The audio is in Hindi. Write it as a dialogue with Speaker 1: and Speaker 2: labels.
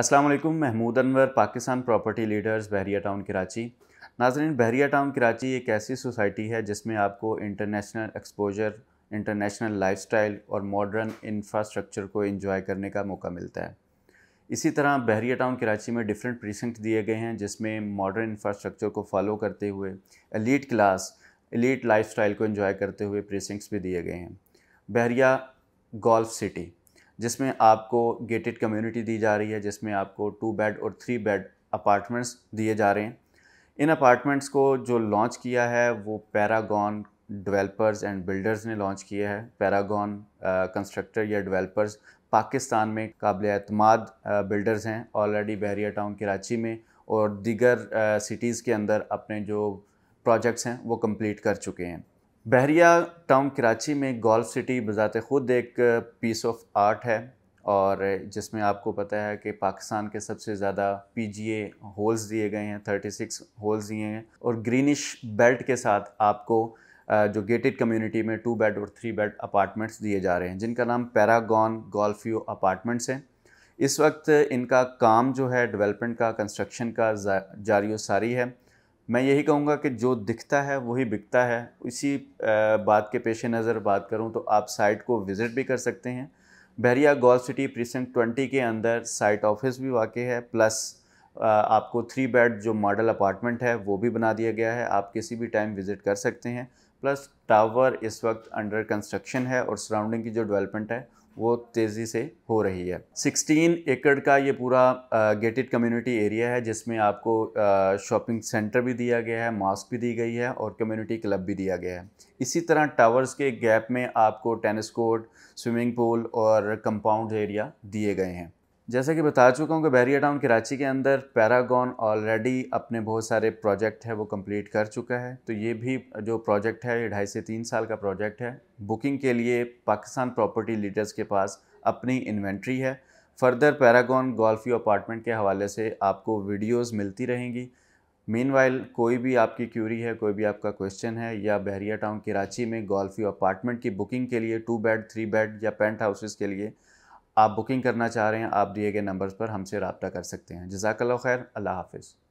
Speaker 1: अस्सलाम वालेकुम Mahmood Anwar Pakistan property leaders Bahria town Karachi नाजरीन बहरिया टाउन कराची एक ऐसी सोसाइटी है जिसमें आपको इंटरनेशनल एक्सपोजर इंटरनेशनल लाइफस्टाइल और मॉडर्न इंफ्रास्ट्रक्चर को इंजॉय करने का मौका मिलता है इसी तरह बहरिया टाउन कराची में डिफरेंट प्रीसेंट दिए गए हैं जिसमें मॉडर्न इंफ्रास्ट्रक्चर को फॉलो करते हुए एलीट क्लास एलीट लाइफ को इन्जॉय करते हुए प्रीसेंट्स भी दिए गए हैं बहरिया गोल्फ सिटी जिसमें आपको गेटेड कम्युनिटी दी जा रही है जिसमें आपको टू बेड और थ्री बेड अपार्टमेंट्स दिए जा रहे हैं इन अपार्टमेंट्स को जो लॉन्च किया है वो पैरागॉन डेवलपर्स एंड बिल्डर्स ने लॉन्च किया है पैरागॉन कंस्ट्रक्टर uh, या डेवलपर्स पाकिस्तान में काबिल अतमाद बिल्डर्स uh, हैं ऑलरेडी बहरिया टाउन कराची में और दीगर सिटीज़ uh, के अंदर अपने जो प्रोजेक्ट्स हैं वो कंप्लीट कर चुके हैं बहरिया टाउन कराची में गोल्फ सिटी बज़ात ख़ुद एक पीस ऑफ आर्ट है और जिसमें आपको पता है कि पाकिस्तान के सबसे ज़्यादा पीजीए होल्स दिए गए हैं 36 होल्स दिए हैं और ग्रीनिश बेल्ट के साथ आपको जो गेटेड कम्युनिटी में टू बेड और थ्री बेड अपार्टमेंट्स दिए जा रहे हैं जिनका नाम पैरागॉन गोल्फ्यू अपार्टमेंट्स हैं इस वक्त इनका काम जो है डेवलपमेंट का कंस्ट्रक्शन का जारी सारी है मैं यही कहूँगा कि जो दिखता है वही बिकता है इसी बात के पेश नज़र बात करूँ तो आप साइट को विज़िट भी कर सकते हैं Bahria golf city presents twenty के अंदर साइट ऑफिस भी वाक़ है प्लस आपको थ्री बेड जो मॉडल अपार्टमेंट है वो भी बना दिया गया है आप किसी भी टाइम विज़िट कर सकते हैं प्लस टावर इस वक्त अंडर कंस्ट्रक्शन है और सराउंडिंग की जो डेवलपमेंट है वो तेज़ी से हो रही है 16 एकड़ का ये पूरा गेटेड कम्युनिटी एरिया है जिसमें आपको शॉपिंग सेंटर भी दिया गया है मास्क भी दी गई है और कम्युनिटी क्लब भी दिया गया है इसी तरह टावर्स के गैप में आपको टेनिस कोर्ट स्विमिंग पूल और कंपाउंड एरिया दिए गए हैं जैसे कि बता चुका हूँ कि बैरिया टाउन कराची के अंदर पैरागॉन ऑलरेडी अपने बहुत सारे प्रोजेक्ट है वो कंप्लीट कर चुका है तो ये भी जो प्रोजेक्ट है ये ढाई से तीन साल का प्रोजेक्ट है बुकिंग के लिए पाकिस्तान प्रॉपर्टी लीडर्स के पास अपनी इन्वेंट्री है फर्दर पैरागॉन गोल्फी अपार्टमेंट के हवाले से आपको वीडियोस मिलती रहेंगी मीन कोई भी आपकी क्यूरी है कोई भी आपका क्वेश्चन है या बहरिया टाउन कराची में गोल्फी अपार्टमेंट की बुकिंग के लिए टू बेड थ्री बेड या पेंट हाउसेज़ के लिए आप बुकिंग करना चाह रहे हैं आप दिए गए नंबर्स पर हमसे रबता कर सकते हैं जजाकल्ला खैर अल्लाह हाफिज़